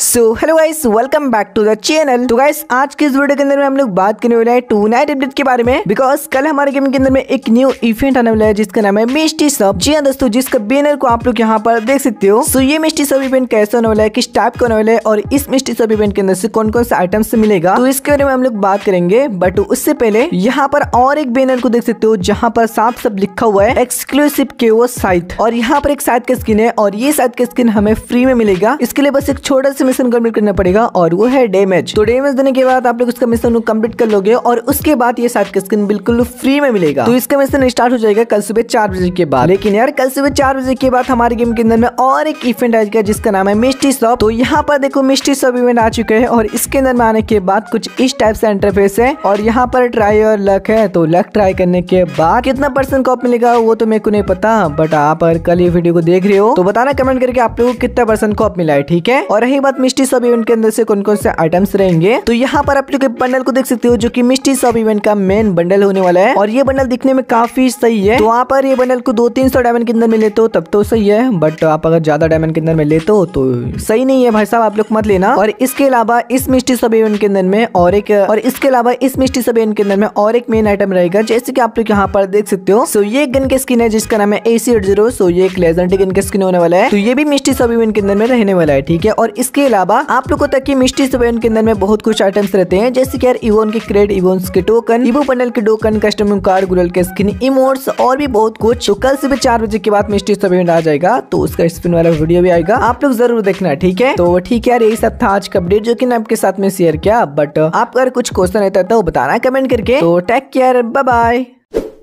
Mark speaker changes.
Speaker 1: so hello guys welcome back to the channel तो guys आज के इस वीडियो के अंदर में हम लोग बात करने वाले हैं टू नाइट अपडेट के बारे में बिकॉज कल हमारे गेम के अंदर में एक न्यू इवेंट आने वाला है जिसका नाम है मिस्टी सब जी हाँ दोस्तों जिसका बैनर को आप लोग यहाँ पर देख सकते हो सो so, ये मिस्टी सब इवेंट कैसे होने वाला है किस टाइप का होने वाला है और इस मिस्टी सब इवेंट के अंदर से कौन कौन सा आइटम्स मिलेगा तो इसके बारे में हम लोग बात करेंगे बट उससे पहले यहाँ पर और एक बैनर को देख सकते हो जहाँ पर साफ सब लिखा हुआ है एक्सक्लूसिव के वो साइथ और यहाँ पर एक साइथ का स्किन है और ये साइथ का स्किन हमें फ्री में मिलेगा इसके लिए बस एक छोटा सा से मिशन कम्प्लीट करना पड़ेगा और वो है डेमेज तो डेमेज देने के बाद आप लोग उसका मिशन कम्प्लीट कर लोगे और उसके बाद ये साथ स्किन बिल्कुल फ्री में मिलेगा तो इसका मिशन स्टार्ट हो जाएगा कल सुबह चार बजे के बाद लेकिन यार कल सुबह चार बजे के बाद हमारे गेम के अंदर में और एक इवेंट आएगा जिसका नाम है मिस्टी शॉप तो यहाँ पर देखो मिस्टी शॉप इवेंट आ चुके हैं और इसके अंदर में आने के बाद कुछ इस टाइप से इंटरफेस है और यहाँ पर ट्राई और लक है तो लक ट्राई करने के बाद कितना परसेंट कॉप मिलेगा वो तो मेरे को नहीं पता बट आप कल ये वीडियो को देख रहे हो तो बताना कमेंट करके आप लोगों को कितना परसेंट कॉप मिला है ठीक है और रही बात साथ मिस्टी सब इवेंट के अंदर से कौन कौन से आइटम्स रहेंगे तो यहाँ पर आप लोग बंडल को देख सकते हो जो की मिस्टी सब इवेंट का मेन बंडल होने वाला है और ये बंडल दिखने में काफी सही है तो वहाँ पर ये बंडल को दो तीन डायमंड के अंदर में लेते हो तब तो सही है बट आप अगर ज्यादा डायमंड के अंदर में लेते हो तो सही नहीं है भाई साहब आप लोग मत लेना और इसके अलावा इस मिस्टी सब इवेंट के अंदर में और एक और इसके अलावा इस मिस्टी सब इवेंट के अंदर में और एक मेन आइटम रहेगा जैसे कि आप लोग यहाँ पर देख सकते हो सो ये गन के स्किन है जिसका नाम है एसी एट जीरो सो ये एक लेजेंडी गन के स्किन होने वाला है तो ये भी मिस्टी सब इवेंट के अंदर में रहने वाला है ठीक है और इसके इसके अलावा आप लोगों तक की मिस्ट्री सेवन के अंदर में बहुत कुछ आइटम्स रहते हैं जैसे कि यार इवोन के क्रेड इवोन के टोकन इवो पंडल के टोकन कस्टम कार गुरल के स्किन इमोट्स और भी बहुत कुछ तो कल सुबह चार बजे के बाद मिस्ट्री सेवन आ जाएगा तो उसका स्पिन वाला वीडियो भी आएगा आप लोग जरूर देखना ठीक है तो ठीक है यार यही सब था आज का अपडेट जो की आपके साथ में शेयर किया बट आपका कुछ क्वेश्चन रहता है वो तो बताना कमेंट करके तो टेक केयर बाय